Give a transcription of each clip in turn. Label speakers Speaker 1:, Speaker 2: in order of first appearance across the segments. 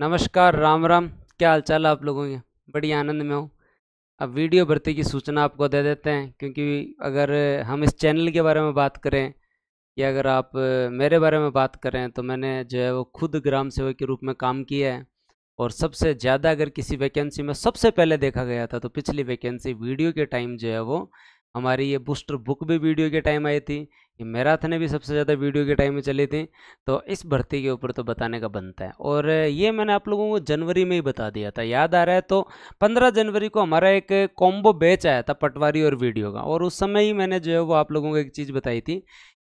Speaker 1: नमस्कार राम राम क्या हालचाल आप लोगों के बड़ी आनंद में हूँ अब वीडियो भर्ती की सूचना आपको दे देते हैं क्योंकि अगर हम इस चैनल के बारे में बात करें या अगर आप मेरे बारे में बात करें तो मैंने जो है वो खुद ग्राम सेवक के रूप में काम किया है और सबसे ज़्यादा अगर किसी वैकेंसी में सबसे पहले देखा गया था तो पिछली वैकेंसी वीडियो के टाइम जो है वो हमारी ये बूस्टर बुक भी वीडियो के टाइम आई थी ये मैराथन भी सबसे ज़्यादा वीडियो के टाइम में चली थी तो इस भर्ती के ऊपर तो बताने का बनता है और ये मैंने आप लोगों को जनवरी में ही बता दिया था याद आ रहा है तो 15 जनवरी को हमारा एक कॉम्बो बैच आया था पटवारी और वीडियो का और उस समय ही मैंने जो है वो आप लोगों को एक चीज़ बताई थी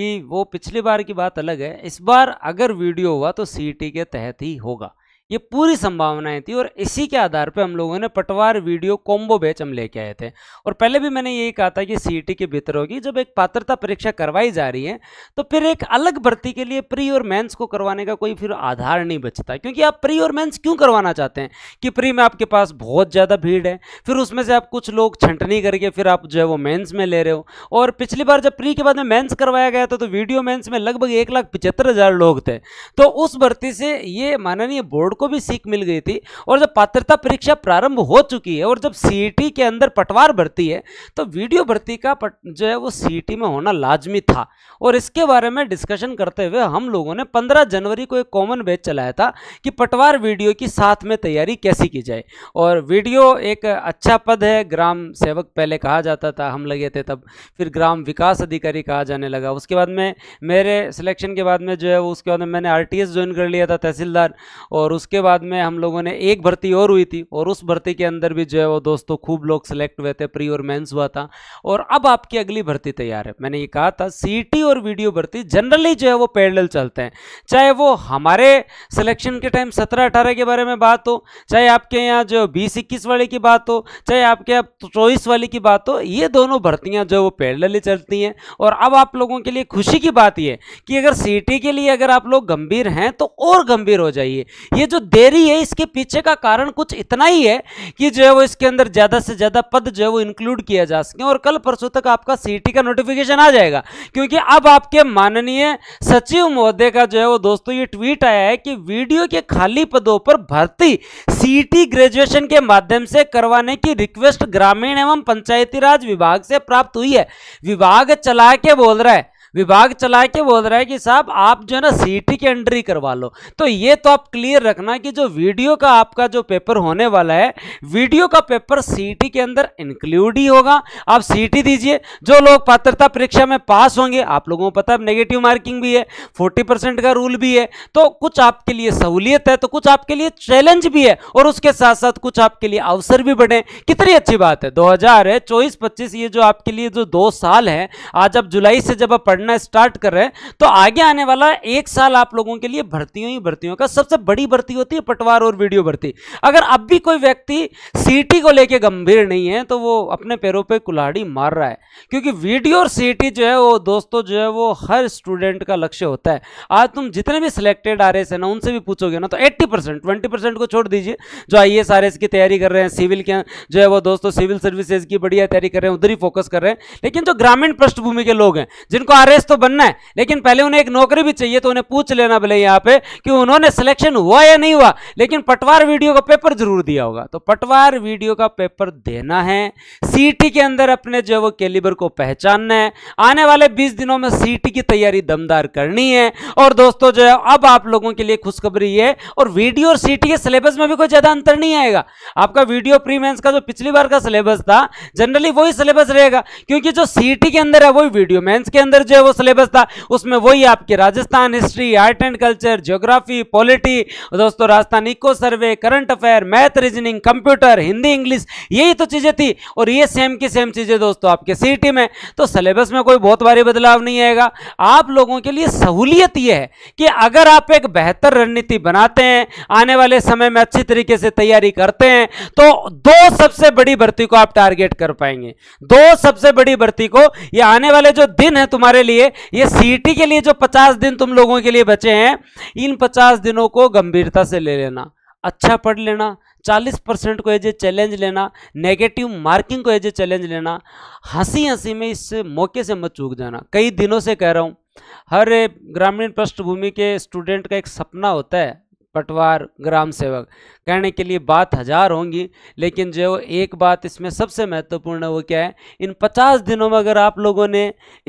Speaker 1: कि वो पिछली बार की बात अलग है इस बार अगर वीडियो हुआ तो सी के तहत ही होगा ये पूरी संभावनाएं थी और इसी के आधार पर हम लोगों ने पटवार वीडियो कॉम्बो बैच हम लेके आए थे और पहले भी मैंने यही कहा था कि सीटी e के भीतर होगी जब एक पात्रता परीक्षा करवाई जा रही है तो फिर एक अलग भर्ती के लिए प्री और मेंस को करवाने का कोई फिर आधार नहीं बचता क्योंकि आप प्री और मेंस क्यों करवाना चाहते हैं कि प्री में आपके पास बहुत ज़्यादा भीड़ है फिर उसमें से आप कुछ लोग छंटनी करके फिर आप जो है वो मेन्स में ले रहे हो और पिछली बार जब प्री के बाद में मेन्स करवाया गया था तो वीडियो मेन्स में लगभग एक लाख हज़ार लोग थे तो उस भर्ती से ये माननीय बोर्ड उनको भी सीख मिल गई थी और जब पात्रता परीक्षा प्रारंभ हो चुकी है और जब सी e के अंदर पटवार भर्ती है तो वीडियो भर्ती का जो है वो सी e में होना लाजमी था और इसके बारे में डिस्कशन करते हुए हम लोगों ने पंद्रह जनवरी को एक कॉमन बैच चलाया था कि पटवार वीडियो की साथ में तैयारी कैसी की जाए और वीडियो एक अच्छा पद है ग्राम सेवक पहले कहा जाता था हम लगे थे तब फिर ग्राम विकास अधिकारी कहा जाने लगा उसके बाद में मेरे सिलेक्शन के बाद में जो है वो उसके बाद में मैंने आर ज्वाइन कर लिया था तहसीलदार और उस उसके बाद में हम लोगों ने एक भर्ती और हुई थी और उस भर्ती के अंदर भी जो है वो दोस्तों खूब लोग सेलेक्ट हुए थे प्री और मेंस हुआ था और अब आपकी अगली भर्ती तैयार है मैंने ये कहा था सीटी और वीडियो भर्ती जनरली जो है वो पैरेलल चलते हैं चाहे वो हमारे सिलेक्शन के टाइम सत्रह अठारह के बारे में बात हो चाहे आपके यहाँ जो बीस इक्कीस वाले की बात हो चाहे आपके यहाँ चौबीस वाले की बात हो ये दोनों भर्तियाँ जो है वो पैरेलल ही चलती हैं और अब आप लोगों के लिए खुशी की बात यह कि अगर सीटी के लिए अगर आप लोग गंभीर हैं तो और गंभीर हो जाइए ये जो जो देरी है इसके पीछे का कारण कुछ इतना ही है कि जो है वो इसके अंदर ज़्यादा से ज़्यादा पद जो है वो इंक्लूड किया जा सके और कल परसों तक आपका सी का नोटिफिकेशन आ जाएगा क्योंकि अब आपके माननीय सचिव महोदय का जो है वो दोस्तों ये ट्वीट आया है कि वीडियो के खाली पदों पर भर्ती सीटी ग्रेजुएशन के माध्यम से करवाने की रिक्वेस्ट ग्रामीण एवं पंचायती राज विभाग से प्राप्त हुई है विभाग चला के बोल रहा है विभाग चला के बोल रहा है कि साहब आप जो है ना सीटी की एंट्री करवा लो तो ये तो आप क्लियर रखना कि जो वीडियो का आपका जो पेपर होने वाला है वीडियो का पेपर सीटी के अंदर इंक्लूड ही होगा आप सीटी दीजिए जो लोग पात्रता परीक्षा में पास होंगे आप लोगों को पता है नेगेटिव मार्किंग भी है फोर्टी परसेंट का रूल भी है तो कुछ आपके लिए सहूलियत है तो कुछ आपके लिए चैलेंज भी है और उसके साथ साथ कुछ आपके लिए अवसर भी बढ़े कितनी अच्छी बात है दो हजार है चौबीस पच्चीस ये जो आपके लिए जो दो साल है आज अब जुलाई से जब आप पढ़ने पढ़ना स्टार्ट कर रहे हैं तो आगे आने वाला एक साल आप लोगों के लिए भर्तियों ही भर्तियों का सबसे बड़ी भर्ती होती है पटवार और वीडियो भर्ती अगर अब भी कोई व्यक्ति सीटी को लेकर गंभीर नहीं है तो वो अपने पैरों पर पे कुल्हाड़ी मार रहा है क्योंकि वीडियो और सीटी जो है वो दोस्तों जो है वो हर स्टूडेंट का लक्ष्य होता है आज तुम जितने भी सिलेक्टेड आर एस है ना उनसे भी पूछोगे ना तो एट्टी परसेंट ट्वेंटी परसेंट को छोड़ दीजिए जो आई एस आर एस की तैयारी कर रहे हैं सिविल के जो है वो दोस्तों सिविल सर्विसेज की बढ़िया तैयारी कर रहे हैं उधर ही फोकस कर रहे हैं लेकिन जो ग्रामीण पृष्ठभूमि के लोग हैं जिनको आर तो बनना है लेकिन पहले उन्हें एक नौकरी भी चाहिए तो उन्हें पूछ लेना भले यहाँ पे कि उन्होंने सिलेक्शन हुआ या नहीं हुआ लेकिन पटवार वीडियो का पेपर जरूर दिया होगा तो पटवार वीडियो का पेपर देना है सी के अंदर अपने जो वो कैलिबर को पहचानना है आने वाले बीस दिनों में सी की तैयारी दमदार करनी है और दोस्तों जो है अब आप लोगों के लिए खुशखबरी है और वीडियो और सी के सिलेबस में भी कोई ज्यादा अंतर नहीं आएगा आपका वीडियो प्री मेंस का जो पिछली बार का सिलेबस था जनरली वही सिलेबस रहेगा क्योंकि जो सीटी के अंदर है वही वीडियो मेंस के अंदर जो है वो सिलेबस था उसमें वही आपके Rajasthan history art and culture geography polity दोस्तों Rajasthan eco survey current affair math reasoning computer Hindi English यही तो चीज़ें थी और ये सेम की सेम चीज़ें दोस्तों आपके सी में तो सिलेबस में कोई बहुत भारी बदलाव नहीं आएगा आप लोगों के लिए सहूलियत यह है कि अगर आप एक बेहतर रणनीति बनाते हैं आने वाले समय में अच्छी तरीके से तैयारी करते हैं तो दो सबसे बड़ी भर्ती को आप टारगेट कर पाएंगे दो सबसे बड़ी भर्ती को ये आने वाले जो दिन है तुम्हारे लिए ये सीटी के लिए जो पचास दिन तुम लोगों के लिए बचे हैं इन पचास दिनों को गंभीरता से ले लेना अच्छा पढ़ लेना चालीस परसेंट को एज ए चैलेंज लेना नेगेटिव मार्किंग को एज ए चैलेंज लेना हंसी हंसी में इस मौके से मत चूक जाना कई दिनों से कह रहा हूँ हर ग्रामीण पृष्ठभूमि के स्टूडेंट का एक सपना होता है पटवार ग्राम सेवक कहने के लिए बात हज़ार होंगी लेकिन जो एक बात इसमें सबसे महत्वपूर्ण है वो क्या है इन पचास दिनों में अगर आप लोगों ने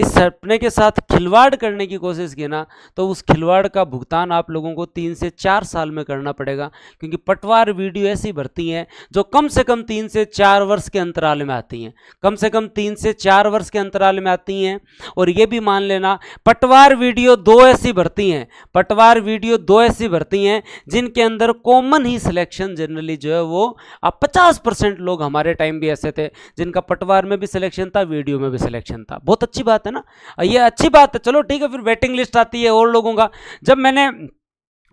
Speaker 1: इस सपने के साथ खिलवाड़ करने की कोशिश की ना तो उस खिलवाड़ का भुगतान आप लोगों को तीन से चार साल में करना पड़ेगा क्योंकि पटवार वीडियो ऐसी भरती हैं जो कम से कम तीन से चार वर्ष के अंतराल में आती हैं कम से कम तीन से चार वर्ष के अंतराल में आती हैं और ये भी मान लेना पटवार वीडियो दो ऐसी भरती हैं पटवार वीडियो दो ऐसी भरती हैं जिनके अंदर कॉमन ही सिलेक्शन जनरली जो है वो अब पचास परसेंट लोग हमारे टाइम भी ऐसे थे जिनका पटवार में भी सिलेक्शन था वीडियो में भी सिलेक्शन था बहुत अच्छी बात है ना ये अच्छी बात है चलो ठीक है फिर वेटिंग लिस्ट आती है और लोगों का जब मैंने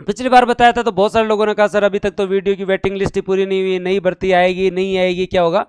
Speaker 1: पिछली बार बताया था तो बहुत सारे लोगों ने कहा सर अभी तक तो वीडियो की वेटिंग लिस्ट ही पूरी नहीं हुई नई भर्ती आएगी नहीं आएगी क्या होगा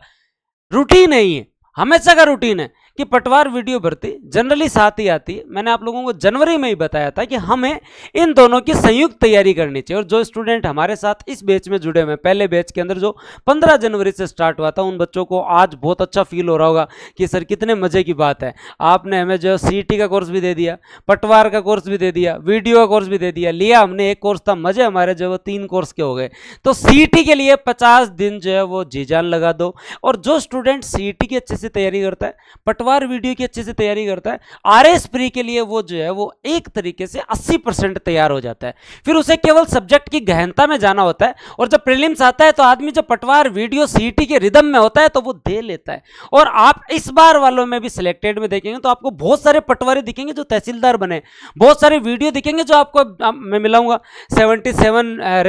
Speaker 1: रूटीन है ये हमेशा का रूटीन है कि पटवार वीडियो भर्ती जनरली साथ ही आती है मैंने आप लोगों को जनवरी में ही बताया था कि हमें इन दोनों की संयुक्त तैयारी करनी चाहिए और जो स्टूडेंट हमारे साथ इस बैच में जुड़े हुए हैं पहले बैच के अंदर जो पंद्रह जनवरी से स्टार्ट हुआ था उन बच्चों को आज बहुत अच्छा फील हो रहा होगा कि सर कितने मजे की बात है आपने हमें जो सी e का कोर्स भी दे दिया पटवार का कोर्स भी दे दिया वीडियो का कोर्स भी दे दिया लिया हमने एक कोर्स था मजे हमारे जो वो तीन कोर्स के हो गए तो सी e के लिए पचास दिन जो है वो जी लगा दो और जो स्टूडेंट सी e की अच्छे से तैयारी करता है पटवार पटवार वीडियो की अच्छे से तैयारी करता है आर एस प्री के लिए वो जो है वो एक तरीके से अस्सी परसेंट तैयार हो जाता है फिर उसे केवल सब्जेक्ट की गहनता में जाना होता है और जब प्रिलिम्स आता है तो आदमी जब पटवार वीडियो सीटी के रिदम में होता है तो वो दे लेता है और आप इस बार वालों में भी सिलेक्टेड में देखेंगे तो आपको बहुत सारे पटवारी दिखेंगे जो तहसीलदार बने बहुत सारे वीडियो दिखेंगे जो आपको मैं मिलाऊंगा सेवेंटी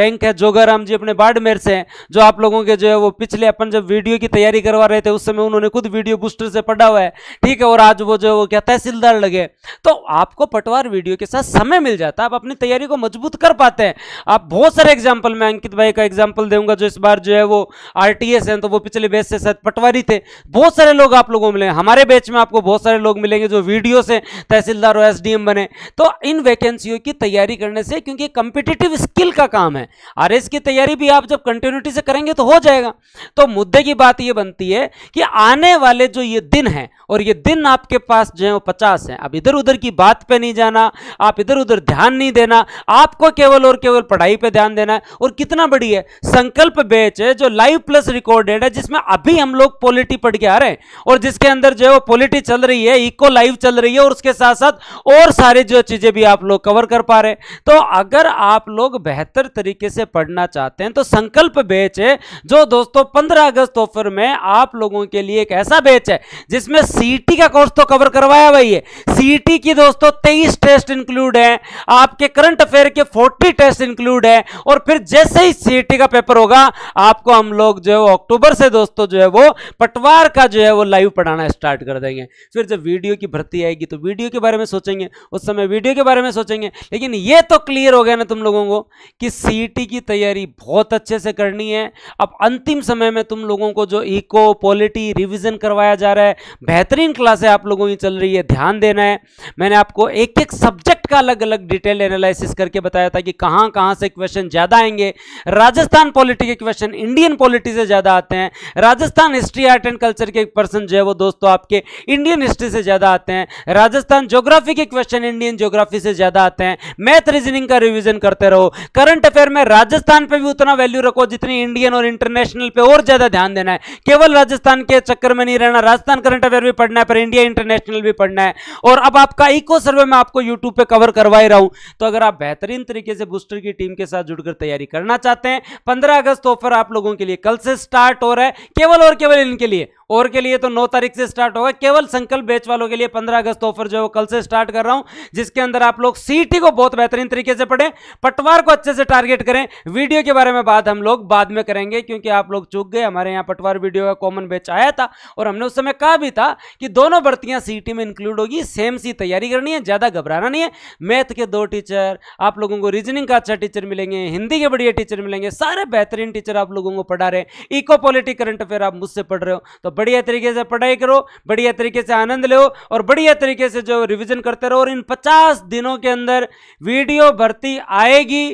Speaker 1: रैंक है जोगाराम जी अपने बाड़मेर से जो आप लोगों के जो है वो पिछले अपन जब वीडियो की तैयारी करवा रहे थे उस समय उन्होंने खुद वीडियो बूस्टर से पढ़ा हुआ है ठीक है और आज वो जो वो क्या तहसीलदार लगे तो आपको पटवार वीडियो के साथ समय मिल जाता है आप अपनी तैयारी को मजबूत कर पाते हैं आप बहुत सारे एग्जाम्पल मैं अंकित भाई का एग्जाम्पल दूंगा जो इस बार जो है वो आर हैं तो वो पिछले बैच से शायद पटवारी थे बहुत सारे लोग आप लोगों को मिलेंगे हमारे बैच में आपको बहुत सारे लोग मिलेंगे जो वीडियो से तहसीलदार और एस बने तो इन वैकेंसियों की तैयारी करने से क्योंकि कंपिटेटिव स्किल का काम है आर की तैयारी भी आप जब कंटिन्यूटी से करेंगे तो हो जाएगा तो मुद्दे की बात यह बनती है कि आने वाले जो ये दिन है और और ये दिन आपके पास जो है वो पचास हैं अब इधर उधर की बात पे नहीं जाना आप इधर उधर ध्यान नहीं देना आपको केवल और केवल पढ़ाई पे ध्यान देना है और कितना बड़ी है संकल्प बैच है जो लाइव प्लस रिकॉर्डेड है जिसमें अभी हम लोग पॉलिटी पढ़ के आ रहे हैं और जिसके अंदर जो है वो पॉलिटी चल रही है इको लाइव चल रही है और उसके साथ साथ और सारी जो चीज़ें भी आप लोग कवर कर पा रहे हैं तो अगर आप लोग बेहतर तरीके से पढ़ना चाहते हैं तो संकल्प बैच है जो दोस्तों पंद्रह अगस्त ऑफर में आप लोगों के लिए एक ऐसा बैच है जिसमें सीटी का कोर्स तो कवर करवाया भाई है सीटी की दोस्तों तेईस टेस्ट इंक्लूड है आपके करंट अफेयर के फोर्टी टेस्ट इंक्लूड है और फिर जैसे ही सीटी का पेपर होगा आपको हम लोग जो है वो अक्टूबर से दोस्तों जो है वो पटवार का जो है वो लाइव पढ़ाना स्टार्ट कर देंगे फिर जब वीडियो की भर्ती आएगी तो वीडियो के बारे में सोचेंगे उस समय वीडियो के बारे में सोचेंगे लेकिन ये तो क्लियर हो गया ना तुम लोगों को कि सीटी की तैयारी बहुत अच्छे से करनी है अब अंतिम समय में तुम लोगों को जो इको पॉलिटी रिविजन करवाया जा रहा है बेहतर बेहतरीन क्लास आप लोगों की चल रही है ध्यान देना है मैंने आपको एक एक सब्जेक्ट का अलग अलग डिटेल एनालिसिस करके बताया था कि कहां कहां से क्वेश्चन ज़्यादा आएंगे राजस्थान पॉलिटी के क्वेश्चन इंडियन पॉलिटी से ज़्यादा आते हैं Rajasthan history art and culture के पर्सन जो है वो दोस्तों आपके इंडियन हिस्ट्री से ज़्यादा आते हैं राजस्थान ज्योग्राफी के क्वेश्चन इंडियन ज्योग्राफी से ज़्यादा आते हैं मैथ रीजनिंग का रिविजन करते रहो करंट अफेयर में राजस्थान पर भी उतना वैल्यू रखो जितनी इंडियन और इंटरनेशनल पर और ज़्यादा ध्यान देना है केवल राजस्थान के चक्कर में नहीं रहना राजस्थान करंट अफेयर भी पढ़ना है पर इंडिया इंटरनेशनल भी पढ़ना है और अब आपका इको सर्वे में आपको यूट्यूब पर कवर करवा ही रहा हूं तो अगर आप बेहतरीन तरीके से बूस्टर की टीम के साथ जुड़कर तैयारी करना चाहते हैं पंद्रह अगस्त ऑफर आप लोगों के लिए कल से स्टार्ट हो रहा है केवल और केवल इनके लिए और के लिए तो नौ तारीख से स्टार्ट होगा केवल संकल्प बेच वालों के लिए पंद्रह अगस्त ऑफर जो कल से स्टार्ट कर रहा हूं जिसके अंदर आप लोग सीटी को बहुत बेहतरीन तरीके से पढ़ें पटवार को अच्छे से टारगेट करें वीडियो के बारे में बात हम लोग बाद में करेंगे क्योंकि आप लोग चूक गए हमारे यहाँ पटवार वीडियो का कॉमन बैच आया था और हमने उस समय कहा भी था कि दोनों भर्तियां सीटी में इंक्लूड होगी सेम सी तैयारी करनी है ज़्यादा घबराना नहीं है मैथ के दो टीचर आप लोगों को रीजनिंग का अच्छा टीचर मिलेंगे हिंदी के बढ़िया टीचर मिलेंगे सारे बेहतरीन टीचर आप लोगों को पढ़ा रहे हैं इको पॉलिटिक करंट अफेयर आप मुझसे पढ़ रहे हो तो बढ़िया तरीके से पढ़ाई करो बढ़िया तरीके से आनंद लो और बढ़िया तरीके से जो रिविजन करते रहो और इन पचास दिनों के अंदर वीडियो भर्ती आएगी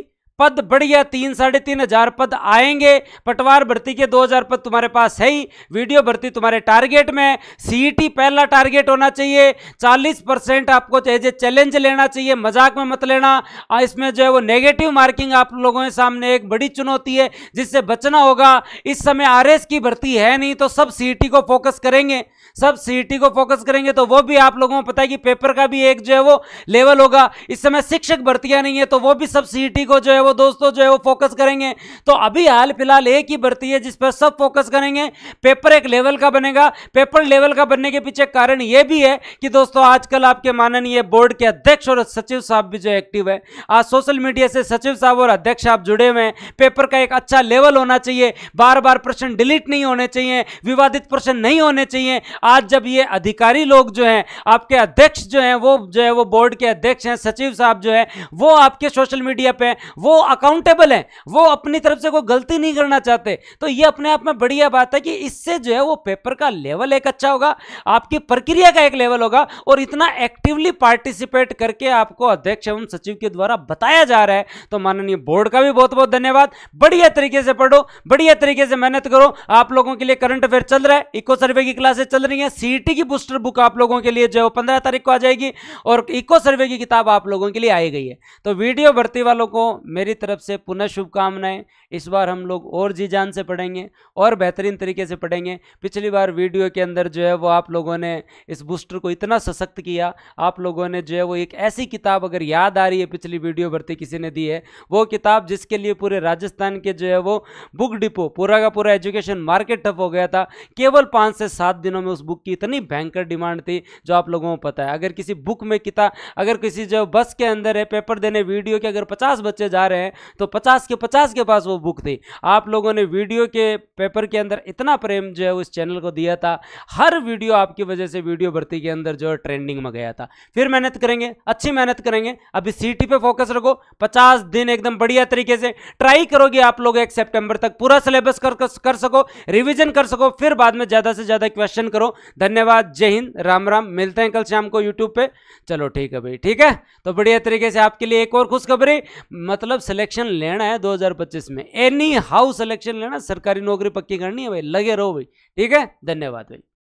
Speaker 1: पद बढ़िया तीन साढ़े तीन हजार पद आएंगे पटवार भर्ती के दो हजार पद तुम्हारे पास है ही वीडियो भर्ती तुम्हारे टारगेट में सीईटी e पहला टारगेट होना चाहिए चालीस परसेंट आपको एज ए चैलेंज लेना चाहिए मजाक में मत लेना इसमें जो है वो नेगेटिव मार्किंग आप लोगों के सामने एक बड़ी चुनौती है जिससे बचना होगा इस समय आर की भर्ती है नहीं तो सब सी e को फोकस करेंगे सब सी e को फोकस करेंगे तो वो भी आप लोगों को पता है कि पेपर का भी एक जो है वो लेवल होगा इस समय शिक्षक भर्तियां नहीं है तो वो भी सब सी को जो है वो को दोस्तों जो है वो फोकस करेंगे तो अभी हाल फिलहाल एक ही भर्ती है जिस पर सब फोकस करेंगे पेपर एक लेवल का बनेगा पेपर लेवल का बनने के पीछे कारण ये भी है कि दोस्तों आजकल आपके माननीय बोर्ड के अध्यक्ष और सचिव साहब भी जो एक्टिव है आज सोशल मीडिया से सचिव साहब और अध्यक्ष साहब जुड़े हुए हैं पेपर का एक अच्छा लेवल होना चाहिए बार बार प्रश्न डिलीट नहीं होने चाहिए विवादित प्रश्न नहीं होने चाहिए आज जब ये अधिकारी लोग जो हैं आपके अध्यक्ष जो हैं वो जो है वो बोर्ड के अध्यक्ष हैं सचिव साहब जो है वो आपके सोशल मीडिया पे वो अकाउंटेबल हैं वो अपनी तरफ से कोई गलती नहीं करना चाहते तो ये अपने आप में बढ़िया बात है कि इससे जो है वो पेपर का लेवल एक अच्छा होगा आपकी प्रक्रिया का एक लेवल होगा और इतना एक्टिवली पार्टिसिपेट करके आपको अध्यक्ष एवं सचिव के द्वारा बताया जा रहा है तो माननीय बोर्ड का भी बहुत बहुत धन्यवाद बढ़िया तरीके से पढ़ो बढ़िया तरीके से मेहनत करो आप लोगों के लिए करंट अफेयर चल रहा है इको सर्वे की क्लासेस चल रही है सीटी e की बूस्टर बुक आप लोगों के लिए जो है पंद्रह तारीख को आ जाएगी और इको सर्वे की किताब आप लोगों के लिए आई गई है तो वीडियो भर्ती वालों को मेरी तरफ से पुनः शुभकामनाएं इस बार हम लोग और जी जान से पढ़ेंगे और बेहतरीन तरीके से पढ़ेंगे पिछली बार वीडियो के अंदर जो है वो आप लोगों ने इस बूस्टर को इतना सशक्त किया आप लोगों ने जो है वो एक ऐसी किताब अगर याद आ रही है पिछली वीडियो भर्ती किसी ने दी है वो किताब जिसके लिए पूरे राजस्थान के जो है वो बुक डिपो पूरा का पूरा एजुकेशन मार्केट ठप हो गया था केवल पाँच से सात दिनों में उस बुक की इतनी भयंकर डिमांड थी जो आप लोगों को पता है अगर किसी बुक में किताब अगर किसी जो बस के अंदर है पेपर देने वीडियो के अगर पचास बच्चे जा रहे रहे हैं तो पचास के पचास के पास वो बुक थी आप लोगों ने वीडियो के पेपर के अंदर इतना प्रेम जो है उस चैनल को दिया था हर वीडियो आपकी वजह से वीडियो भर्ती के अंदर जो है ट्रेंडिंग में गया था फिर मेहनत करेंगे अच्छी मेहनत करेंगे अभी सीटी पे फोकस रखो पचास दिन एकदम बढ़िया तरीके से ट्राई करोगे आप लोग एक सेप्टेंबर तक पूरा सिलेबस कर, कर सको रिविजन कर सको फिर बाद में ज़्यादा से ज़्यादा क्वेश्चन करो धन्यवाद जय हिंद राम राम मिलते हैं कल शाम को यूट्यूब पे चलो ठीक है भाई ठीक है तो बढ़िया तरीके से आपके लिए एक और खुशखबरी मतलब सिलेक्शन लेना है 2025 में एनी हाउ सिलेक्शन लेना सरकारी नौकरी पक्की करनी है भाई लगे रहो भाई ठीक है धन्यवाद भाई